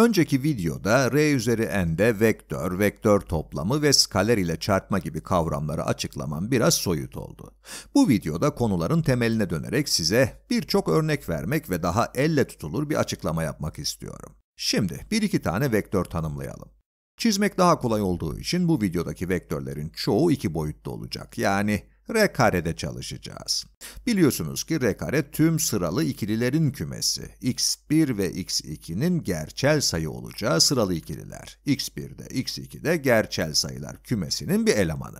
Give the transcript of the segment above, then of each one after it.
Önceki videoda R üzeri n'de vektör, vektör toplamı ve skaler ile çarpma gibi kavramları açıklamam biraz soyut oldu. Bu videoda konuların temeline dönerek size birçok örnek vermek ve daha elle tutulur bir açıklama yapmak istiyorum. Şimdi bir iki tane vektör tanımlayalım. Çizmek daha kolay olduğu için bu videodaki vektörlerin çoğu iki boyutlu olacak. Yani R karede çalışacağız. Biliyorsunuz ki R kare tüm sıralı ikililerin kümesi. x1 ve x2'nin gerçel sayı olacağı sıralı ikililer. x1'de, x2'de gerçel sayılar kümesinin bir elemanı.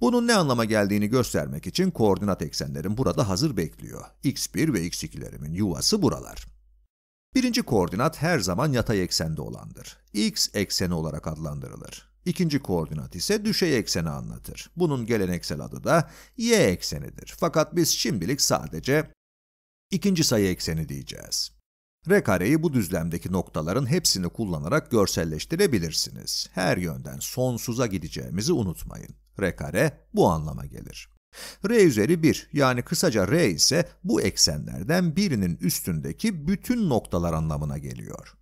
Bunun ne anlama geldiğini göstermek için koordinat eksenlerim burada hazır bekliyor. x1 ve x2'lerimin yuvası buralar. Birinci koordinat her zaman yatay eksende olandır. x ekseni olarak adlandırılır. İkinci koordinat ise düşey ekseni anlatır. Bunun geleneksel adı da y eksenidir. Fakat biz şimdilik sadece ikinci sayı ekseni diyeceğiz. R kareyi bu düzlemdeki noktaların hepsini kullanarak görselleştirebilirsiniz. Her yönden sonsuza gideceğimizi unutmayın. R kare bu anlama gelir. R üzeri 1 yani kısaca R ise bu eksenlerden birinin üstündeki bütün noktalar anlamına geliyor.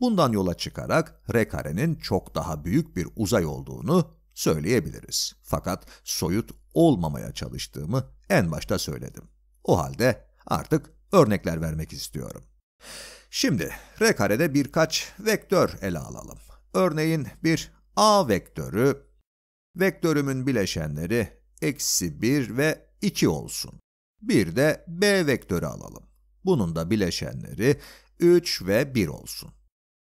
Bundan yola çıkarak R karenin çok daha büyük bir uzay olduğunu söyleyebiliriz. Fakat soyut olmamaya çalıştığımı en başta söyledim. O halde artık örnekler vermek istiyorum. Şimdi R karede birkaç vektör ele alalım. Örneğin bir A vektörü, vektörümün bileşenleri eksi 1 ve 2 olsun. Bir de B vektörü alalım. Bunun da bileşenleri 3 ve 1 olsun.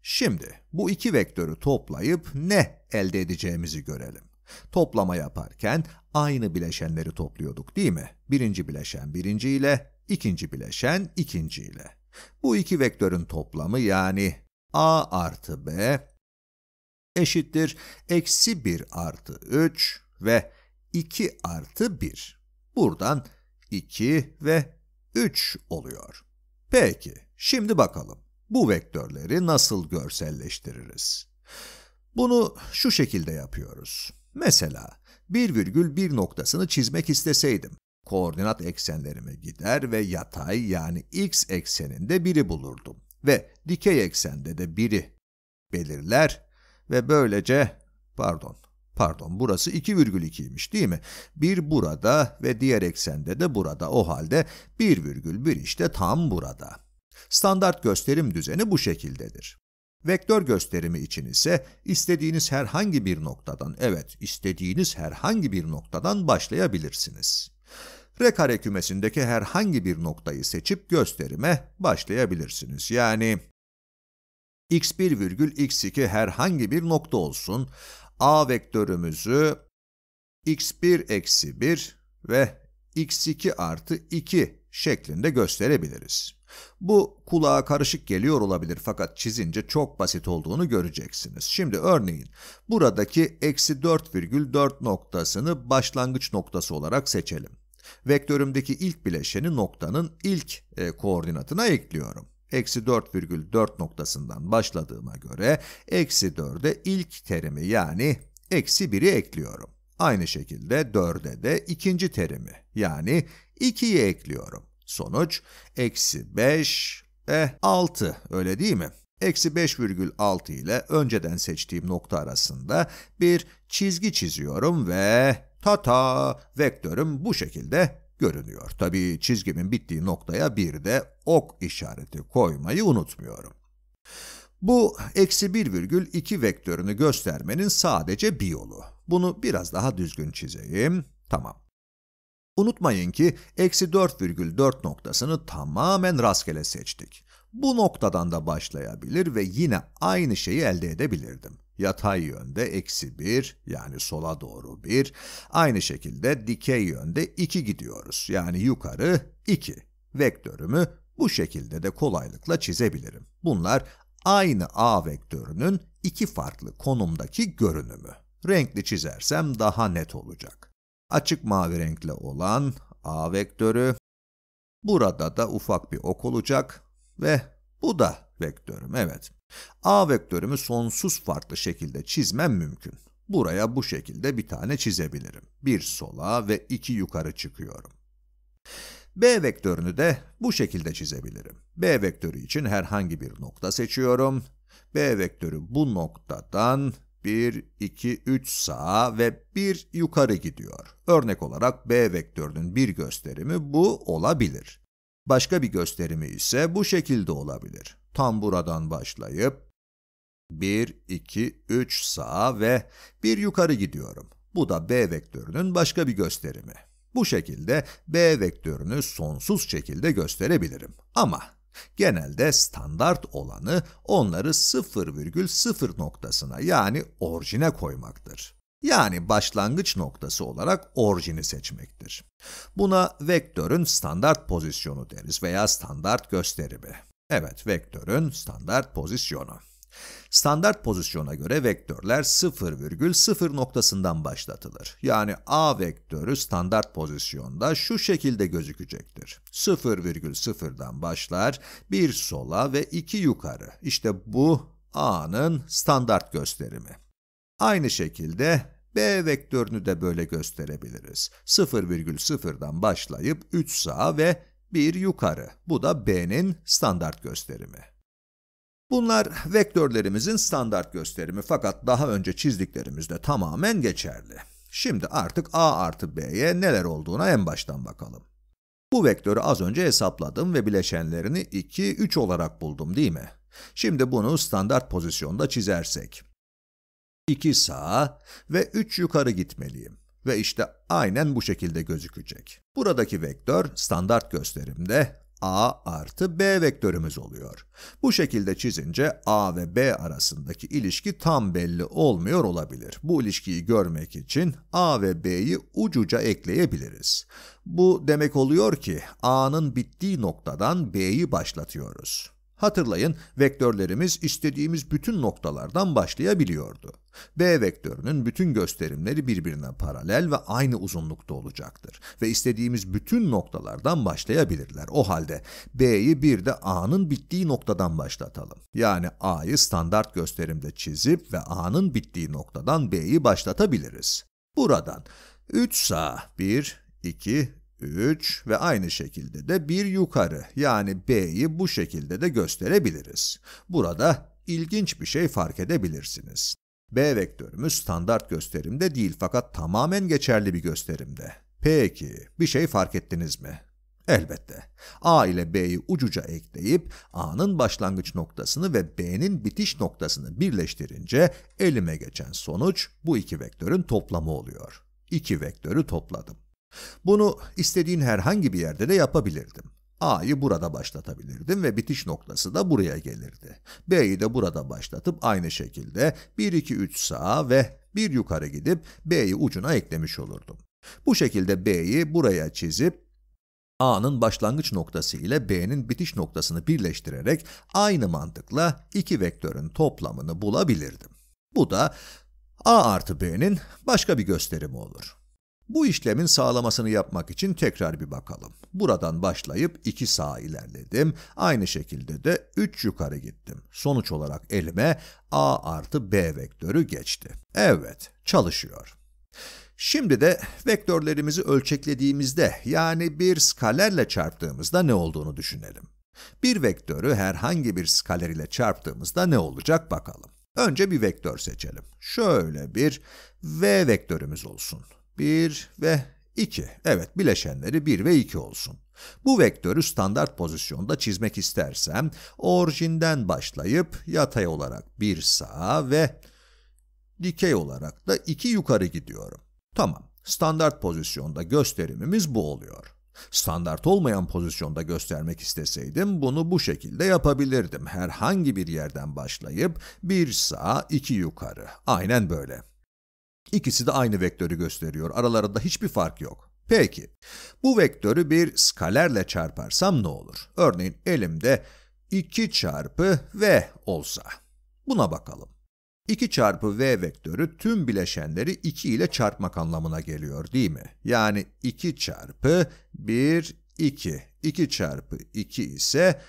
Şimdi bu iki vektörü toplayıp ne elde edeceğimizi görelim. Toplama yaparken aynı bileşenleri topluyorduk değil mi? Birinci bileşen birinci ile, ikinci bileşen ikinci ile. Bu iki vektörün toplamı yani a artı b eşittir eksi 1 artı 3 ve 2 artı 1. Buradan 2 ve 3 oluyor. Peki, şimdi bakalım. Bu vektörleri nasıl görselleştiririz? Bunu şu şekilde yapıyoruz. Mesela bir virgül bir noktasını çizmek isteseydim, koordinat eksenlerime gider ve yatay yani x ekseninde biri bulurdum ve dikey eksende de biri belirler ve böylece, pardon, pardon burası 2,2'ymiş değil mi? Bir burada ve diğer eksende de burada o halde 1,1 işte tam burada. Standart gösterim düzeni bu şekildedir. Vektör gösterimi için ise istediğiniz herhangi bir noktadan, evet istediğiniz herhangi bir noktadan başlayabilirsiniz. R kare kümesindeki herhangi bir noktayı seçip gösterime başlayabilirsiniz. Yani x1 virgül x2 herhangi bir nokta olsun. A vektörümüzü x1 eksi 1 ve x2 artı 2 şeklinde gösterebiliriz. Bu kulağa karışık geliyor olabilir fakat çizince çok basit olduğunu göreceksiniz. Şimdi örneğin buradaki eksi 4,4 noktasını başlangıç noktası olarak seçelim. Vektörümdeki ilk bileşeni noktanın ilk e, koordinatına ekliyorum. Eksi 4,4 noktasından başladığıma göre eksi 4'e ilk terimi yani eksi 1'i ekliyorum. Aynı şekilde 4'e de ikinci terimi yani 2'yi ekliyorum. Sonuç eksi 5, e 6 öyle değil mi? Eksi 5,6 ile önceden seçtiğim nokta arasında bir çizgi çiziyorum ve tata vektörüm bu şekilde görünüyor. Tabi çizgimin bittiği noktaya bir de ok işareti koymayı unutmuyorum. Bu eksi 1,2 vektörünü göstermenin sadece bir yolu. Bunu biraz daha düzgün çizeyim. Tamam. Unutmayın ki eksi 4,4 noktasını tamamen rastgele seçtik. Bu noktadan da başlayabilir ve yine aynı şeyi elde edebilirdim. Yatay yönde eksi 1 yani sola doğru 1, aynı şekilde dikey yönde 2 gidiyoruz yani yukarı 2. Vektörümü bu şekilde de kolaylıkla çizebilirim. Bunlar aynı A vektörünün iki farklı konumdaki görünümü. Renkli çizersem daha net olacak açık mavi renkli olan A vektörü, burada da ufak bir ok olacak ve bu da vektörüm, evet. A vektörümü sonsuz farklı şekilde çizmem mümkün. Buraya bu şekilde bir tane çizebilirim. Bir sola ve iki yukarı çıkıyorum. B vektörünü de bu şekilde çizebilirim. B vektörü için herhangi bir nokta seçiyorum. B vektörü bu noktadan 1, 2, 3 sağa ve 1 yukarı gidiyor. Örnek olarak B vektörünün bir gösterimi bu olabilir. Başka bir gösterimi ise bu şekilde olabilir. Tam buradan başlayıp 1, 2, 3 sağa ve 1 yukarı gidiyorum. Bu da B vektörünün başka bir gösterimi. Bu şekilde B vektörünü sonsuz şekilde gösterebilirim. Ama Genelde standart olanı onları 0,0 noktasına yani orijine koymaktır. Yani başlangıç noktası olarak orijini seçmektir. Buna vektörün standart pozisyonu deriz veya standart gösterimi. Evet, vektörün standart pozisyonu. Standart pozisyona göre vektörler 0,0 noktasından başlatılır. Yani A vektörü standart pozisyonda şu şekilde gözükecektir. 0,0'dan başlar, bir sola ve iki yukarı. İşte bu A'nın standart gösterimi. Aynı şekilde B vektörünü de böyle gösterebiliriz. 0,0'dan başlayıp 3 sağa ve 1 yukarı. Bu da B'nin standart gösterimi. Bunlar vektörlerimizin standart gösterimi fakat daha önce çizdiklerimizde tamamen geçerli. Şimdi artık a artı b'ye neler olduğuna en baştan bakalım. Bu vektörü az önce hesapladım ve bileşenlerini 2, 3 olarak buldum değil mi? Şimdi bunu standart pozisyonda çizersek. 2 sağa ve 3 yukarı gitmeliyim. Ve işte aynen bu şekilde gözükecek. Buradaki vektör standart gösterimde a artı b vektörümüz oluyor. Bu şekilde çizince a ve b arasındaki ilişki tam belli olmuyor olabilir. Bu ilişkiyi görmek için a ve b'yi ucuca ekleyebiliriz. Bu demek oluyor ki a'nın bittiği noktadan b'yi başlatıyoruz. Hatırlayın vektörlerimiz istediğimiz bütün noktalardan başlayabiliyordu. B vektörünün bütün gösterimleri birbirine paralel ve aynı uzunlukta olacaktır ve istediğimiz bütün noktalardan başlayabilirler. O halde B'yi bir de A'nın bittiği noktadan başlatalım. Yani A'yı standart gösterimde çizip ve A'nın bittiği noktadan B'yi başlatabiliriz. Buradan 3 sağ 1, 2, 3 ve aynı şekilde de bir yukarı yani B'yi bu şekilde de gösterebiliriz. Burada ilginç bir şey fark edebilirsiniz. B vektörümüz standart gösterimde değil fakat tamamen geçerli bir gösterimde. Peki bir şey fark ettiniz mi? Elbette. A ile B'yi ucuca ekleyip A'nın başlangıç noktasını ve B'nin bitiş noktasını birleştirince elime geçen sonuç bu iki vektörün toplamı oluyor. İki vektörü topladım. Bunu istediğin herhangi bir yerde de yapabilirdim. A'yı burada başlatabilirdim ve bitiş noktası da buraya gelirdi. B'yi de burada başlatıp aynı şekilde 1, 2, 3 sağa ve bir yukarı gidip B'yi ucuna eklemiş olurdum. Bu şekilde B'yi buraya çizip A'nın başlangıç noktası ile B'nin bitiş noktasını birleştirerek aynı mantıkla iki vektörün toplamını bulabilirdim. Bu da A artı B'nin başka bir gösterimi olur. Bu işlemin sağlamasını yapmak için tekrar bir bakalım. Buradan başlayıp 2 sağ ilerledim. Aynı şekilde de 3 yukarı gittim. Sonuç olarak elime A artı B vektörü geçti. Evet, çalışıyor. Şimdi de vektörlerimizi ölçeklediğimizde yani bir skalerle çarptığımızda ne olduğunu düşünelim. Bir vektörü herhangi bir skaler ile çarptığımızda ne olacak bakalım. Önce bir vektör seçelim. Şöyle bir v vektörümüz olsun. 1 ve 2. Evet, bileşenleri 1 ve 2 olsun. Bu vektörü standart pozisyonda çizmek istersem, orijinden başlayıp yatay olarak 1 sağa ve dikey olarak da 2 yukarı gidiyorum. Tamam, standart pozisyonda gösterimimiz bu oluyor. Standart olmayan pozisyonda göstermek isteseydim bunu bu şekilde yapabilirdim. Herhangi bir yerden başlayıp bir sağa iki yukarı. Aynen böyle. İkisi de aynı vektörü gösteriyor. Aralarında hiçbir fark yok. Peki, bu vektörü bir skalerle çarparsam ne olur? Örneğin elimde 2 çarpı v olsa. Buna bakalım. 2 çarpı v vektörü tüm bileşenleri 2 ile çarpmak anlamına geliyor değil mi? Yani 2 çarpı 1, 2. 2 çarpı 2 ise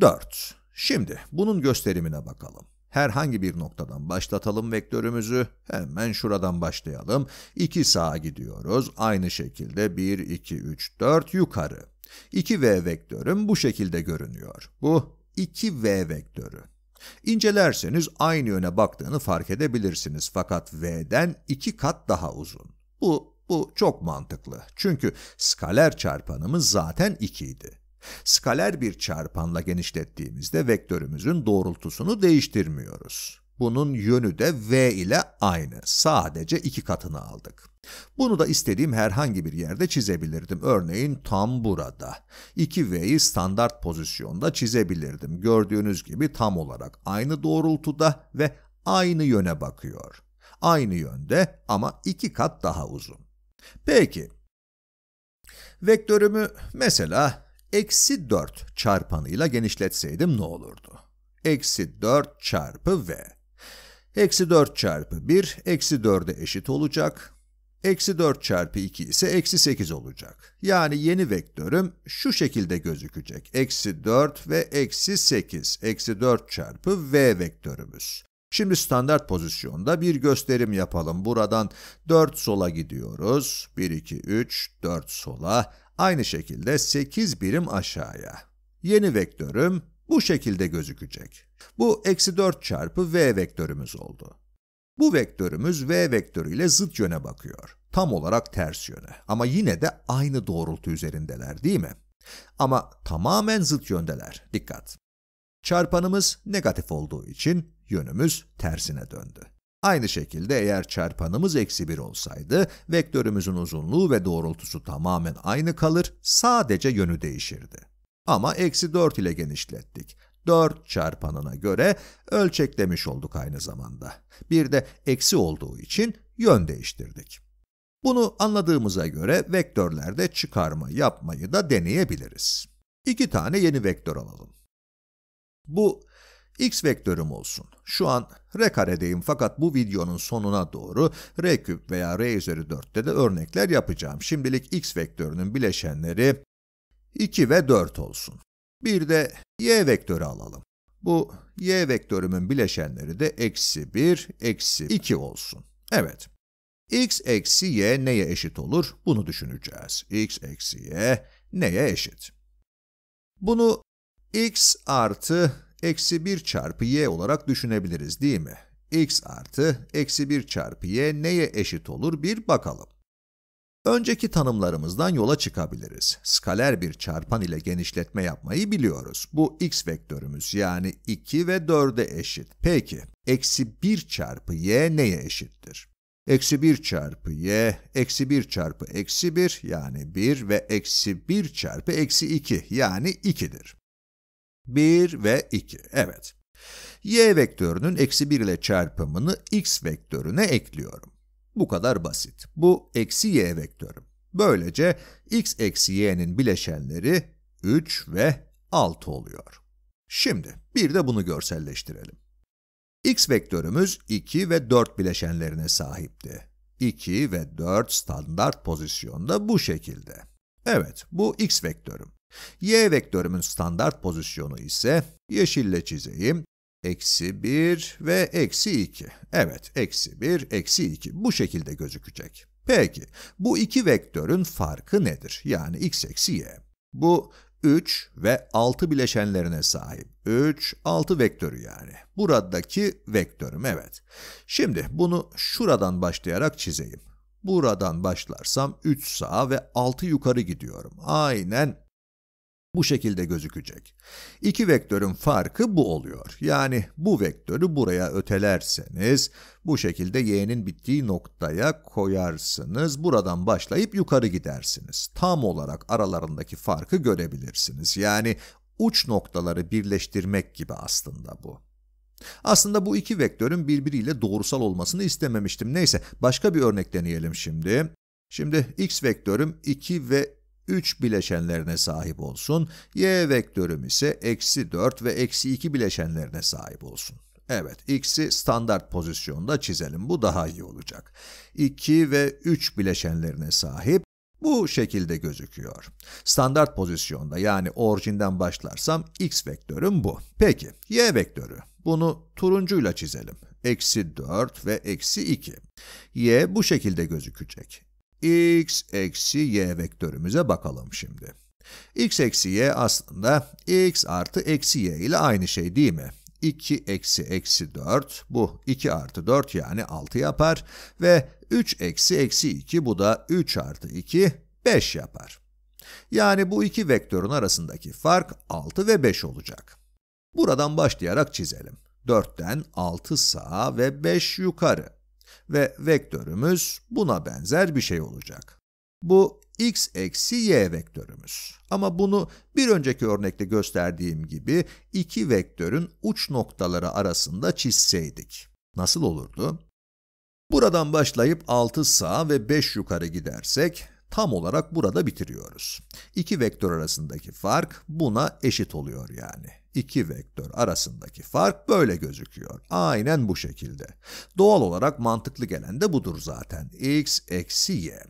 4. Şimdi bunun gösterimine bakalım. Herhangi bir noktadan başlatalım vektörümüzü. Hemen şuradan başlayalım. 2 sağa gidiyoruz. Aynı şekilde 1, 2, 3, 4 yukarı. 2v vektörüm bu şekilde görünüyor. Bu 2v vektörü. İncelerseniz aynı yöne baktığını fark edebilirsiniz fakat v'den 2 kat daha uzun. Bu, bu çok mantıklı çünkü skaler çarpanımız zaten 2 idi. Skaler bir çarpanla genişlettiğimizde vektörümüzün doğrultusunu değiştirmiyoruz. Bunun yönü de v ile aynı. Sadece iki katını aldık. Bunu da istediğim herhangi bir yerde çizebilirdim. Örneğin tam burada. 2V'yi standart pozisyonda çizebilirdim. Gördüğünüz gibi tam olarak aynı doğrultuda ve aynı yöne bakıyor. Aynı yönde ama iki kat daha uzun. Peki, vektörümü mesela eksi 4 çarpanıyla genişletseydim ne olurdu? Eksi 4 çarpı v. Eksi 4 çarpı 1, eksi 4'e eşit olacak. Eksi 4 çarpı 2 ise eksi 8 olacak. Yani yeni vektörüm şu şekilde gözükecek. Eksi 4 ve eksi 8. Eksi 4 çarpı v vektörümüz. Şimdi standart pozisyonda bir gösterim yapalım. Buradan 4 sola gidiyoruz. 1, 2, 3, 4 sola. Aynı şekilde 8 birim aşağıya. Yeni vektörüm bu şekilde gözükecek. Bu eksi 4 çarpı v vektörümüz oldu. Bu vektörümüz v vektörüyle zıt yöne bakıyor. Tam olarak ters yöne ama yine de aynı doğrultu üzerindeler değil mi? Ama tamamen zıt yöndeler, dikkat. Çarpanımız negatif olduğu için yönümüz tersine döndü. Aynı şekilde eğer çarpanımız eksi 1 olsaydı vektörümüzün uzunluğu ve doğrultusu tamamen aynı kalır, sadece yönü değişirdi. Ama eksi 4 ile genişlettik. 4 çarpanına göre ölçeklemiş olduk aynı zamanda. Bir de eksi olduğu için yön değiştirdik. Bunu anladığımıza göre vektörlerde çıkarma yapmayı da deneyebiliriz. İki tane yeni vektör alalım. Bu x vektörüm olsun. Şu an r karedeyim fakat bu videonun sonuna doğru r küp veya r üzeri 4'te de örnekler yapacağım. Şimdilik x vektörünün bileşenleri 2 ve 4 olsun. Bir de y vektörü alalım. Bu y vektörümün bileşenleri de eksi 1, eksi 2 olsun. Evet, x eksi y neye eşit olur? Bunu düşüneceğiz. x eksi y neye eşit? Bunu x artı eksi 1 çarpı y olarak düşünebiliriz değil mi? x artı eksi 1 çarpı y neye eşit olur bir bakalım. Önceki tanımlarımızdan yola çıkabiliriz. Skaler bir çarpan ile genişletme yapmayı biliyoruz. Bu x vektörümüz yani 2 ve 4'e eşit. Peki, eksi 1 çarpı y neye eşittir? Eksi 1 çarpı y, eksi 1 çarpı eksi 1 yani 1 ve eksi 1 çarpı eksi 2 yani 2'dir. 1 ve 2. Evet. Y vektörünün eksi 1 ile çarpımını x vektörüne ekliyorum. Bu kadar basit. Bu eksi y vektörüm. Böylece x eksi y'nin bileşenleri 3 ve 6 oluyor. Şimdi bir de bunu görselleştirelim. x vektörümüz 2 ve 4 bileşenlerine sahipti. 2 ve 4 standart pozisyonda bu şekilde. Evet, bu x vektörüm. Y vektörümün standart pozisyonu ise yeşille çizeyim. Eksi 1 ve eksi 2. Evet, eksi 1, eksi 2 bu şekilde gözükecek. Peki, bu iki vektörün farkı nedir? Yani x eksi y. Bu 3 ve 6 bileşenlerine sahip. 3, 6 vektörü yani. Buradaki vektörüm evet. Şimdi bunu şuradan başlayarak çizeyim. Buradan başlarsam 3 sağa ve 6 yukarı gidiyorum. Aynen bu şekilde gözükecek. İki vektörün farkı bu oluyor. Yani bu vektörü buraya ötelerseniz bu şekilde y'nin bittiği noktaya koyarsınız. Buradan başlayıp yukarı gidersiniz. Tam olarak aralarındaki farkı görebilirsiniz. Yani uç noktaları birleştirmek gibi aslında bu. Aslında bu iki vektörün birbiriyle doğrusal olmasını istememiştim. Neyse başka bir örnek deneyelim şimdi. Şimdi x vektörüm 2 ve 3 bileşenlerine sahip olsun. Y vektörüm ise eksi 4 ve eksi 2 bileşenlerine sahip olsun. Evet, x'i standart pozisyonda çizelim. Bu daha iyi olacak. 2 ve 3 bileşenlerine sahip. Bu şekilde gözüküyor. Standart pozisyonda yani orijinden başlarsam x vektörüm bu. Peki, y vektörü. Bunu turuncuyla çizelim. Eksi 4 ve eksi 2. y bu şekilde gözükecek x eksi y vektörümüze bakalım şimdi. x eksi y aslında x artı eksi y ile aynı şey değil mi? 2 eksi eksi 4 bu 2 artı 4 yani 6 yapar ve 3 eksi eksi 2 bu da 3 artı 2 5 yapar. Yani bu iki vektörün arasındaki fark 6 ve 5 olacak. Buradan başlayarak çizelim. 4'ten 6 sağa ve 5 yukarı. Ve vektörümüz buna benzer bir şey olacak. Bu x eksi y vektörümüz. Ama bunu bir önceki örnekte gösterdiğim gibi iki vektörün uç noktaları arasında çizseydik. Nasıl olurdu? Buradan başlayıp 6 sağa ve 5 yukarı gidersek, tam olarak burada bitiriyoruz. İki vektör arasındaki fark buna eşit oluyor yani. İki vektör arasındaki fark böyle gözüküyor. Aynen bu şekilde. Doğal olarak mantıklı gelen de budur zaten. x eksi y.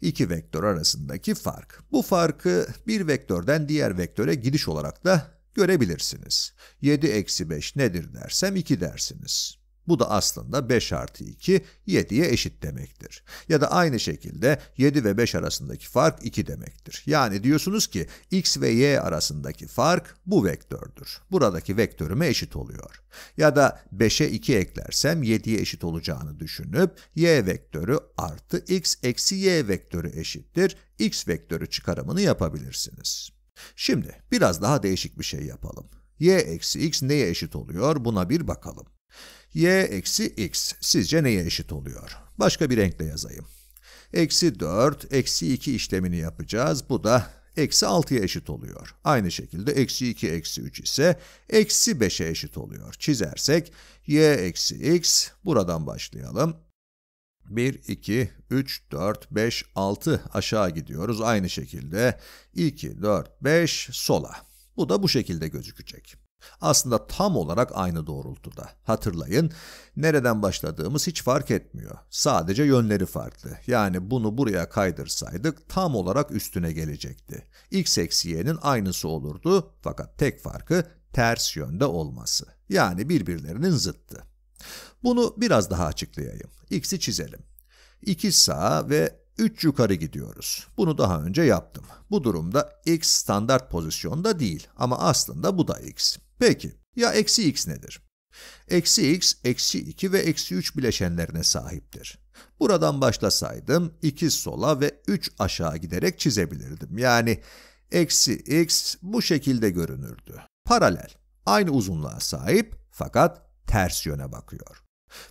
İki vektör arasındaki fark. Bu farkı bir vektörden diğer vektöre gidiş olarak da görebilirsiniz. 7 eksi 5 nedir dersem 2 dersiniz. Bu da aslında 5 artı 2 7'ye eşit demektir. Ya da aynı şekilde 7 ve 5 arasındaki fark 2 demektir. Yani diyorsunuz ki x ve y arasındaki fark bu vektördür. Buradaki vektörüme eşit oluyor. Ya da 5'e 2 eklersem 7'ye eşit olacağını düşünüp y vektörü artı x eksi y vektörü eşittir. x vektörü çıkarımını yapabilirsiniz. Şimdi biraz daha değişik bir şey yapalım. y eksi x neye eşit oluyor buna bir bakalım y eksi x sizce neye eşit oluyor? Başka bir renkle yazayım. Eksi 4, eksi 2 işlemini yapacağız. Bu da eksi 6'ya eşit oluyor. Aynı şekilde eksi 2, eksi 3 ise eksi 5'e eşit oluyor. Çizersek y eksi x, buradan başlayalım. 1, 2, 3, 4, 5, 6 aşağı gidiyoruz. Aynı şekilde 2, 4, 5 sola. Bu da bu şekilde gözükecek. Aslında tam olarak aynı doğrultuda. Hatırlayın, nereden başladığımız hiç fark etmiyor. Sadece yönleri farklı. Yani bunu buraya kaydırsaydık tam olarak üstüne gelecekti. X eksi y'nin aynısı olurdu fakat tek farkı ters yönde olması. Yani birbirlerinin zıttı. Bunu biraz daha açıklayayım. X'i çizelim. 2 sağa ve 3 yukarı gidiyoruz. Bunu daha önce yaptım. Bu durumda x standart pozisyonda değil ama aslında bu da x. Peki, ya eksi x nedir? Eksi x, eksi 2 ve eksi 3 bileşenlerine sahiptir. Buradan başlasaydım 2 sola ve 3 aşağı giderek çizebilirdim. Yani eksi x bu şekilde görünürdü. Paralel, aynı uzunluğa sahip fakat ters yöne bakıyor.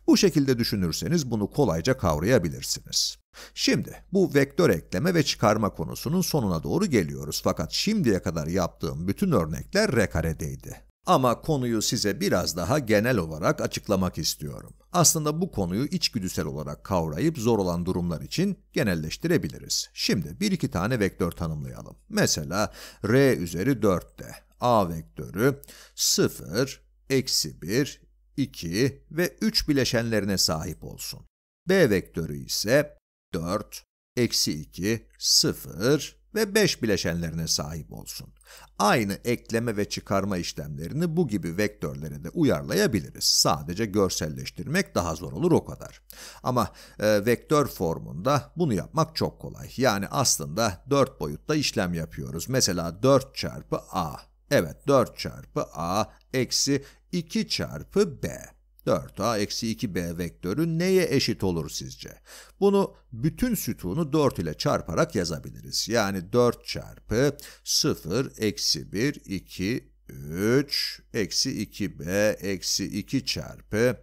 Bu şekilde düşünürseniz bunu kolayca kavrayabilirsiniz. Şimdi bu vektör ekleme ve çıkarma konusunun sonuna doğru geliyoruz fakat şimdiye kadar yaptığım bütün örnekler kare'deydi. Ama konuyu size biraz daha genel olarak açıklamak istiyorum. Aslında bu konuyu içgüdüsel olarak kavrayıp zor olan durumlar için genelleştirebiliriz. Şimdi bir iki tane vektör tanımlayalım. Mesela r üzeri 4'te a vektörü 0, eksi 1, 2 ve 3 bileşenlerine sahip olsun. B vektörü ise 4, eksi 2, 0 ve 5 bileşenlerine sahip olsun. Aynı ekleme ve çıkarma işlemlerini bu gibi vektörlere de uyarlayabiliriz. Sadece görselleştirmek daha zor olur o kadar. Ama e, vektör formunda bunu yapmak çok kolay. Yani aslında 4 boyutta işlem yapıyoruz. Mesela 4 çarpı a. Evet 4 çarpı a eksi 2 çarpı b. 4a eksi 2b vektörü neye eşit olur sizce? Bunu bütün sütunu 4 ile çarparak yazabiliriz. Yani 4 çarpı 0 eksi 1 2 3 eksi 2b eksi 2 çarpı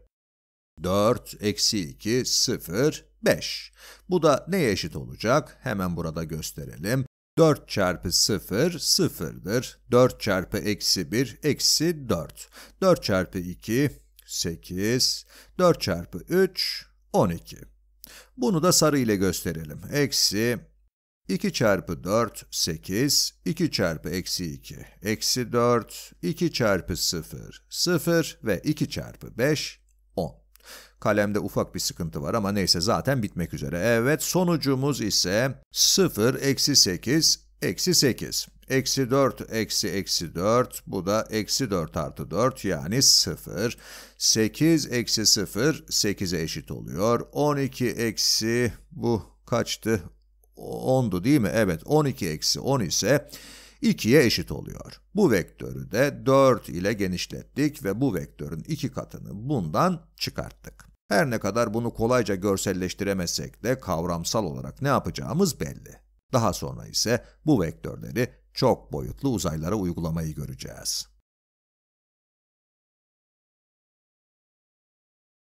4 eksi 2 0 5. Bu da neye eşit olacak? Hemen burada gösterelim. 4 çarpı 0 sıfırdır. 4 çarpı eksi 1 eksi 4. 4 çarpı 2 8. 4 çarpı 3 12. Bunu da sarı ile gösterelim. Eksi 2 çarpı 4 8. 2 çarpı eksi 2 eksi 4. 2 çarpı 0 0 ve 2 çarpı 5 Kalemde ufak bir sıkıntı var ama neyse zaten bitmek üzere. Evet sonucumuz ise 0, eksi 8, eksi 8. Eksi 4 eksi eksi 4 bu da eksi 4 artı 4 yani 0. 8 eksi 0 8'e eşit oluyor. 12 eksi bu kaçtı? 10'du değil mi? Evet 12 eksi 10 ise 2'ye eşit oluyor. Bu vektörü de 4 ile genişlettik ve bu vektörün 2 katını bundan çıkarttık. Her ne kadar bunu kolayca görselleştiremesek de kavramsal olarak ne yapacağımız belli. Daha sonra ise bu vektörleri çok boyutlu uzaylara uygulamayı göreceğiz.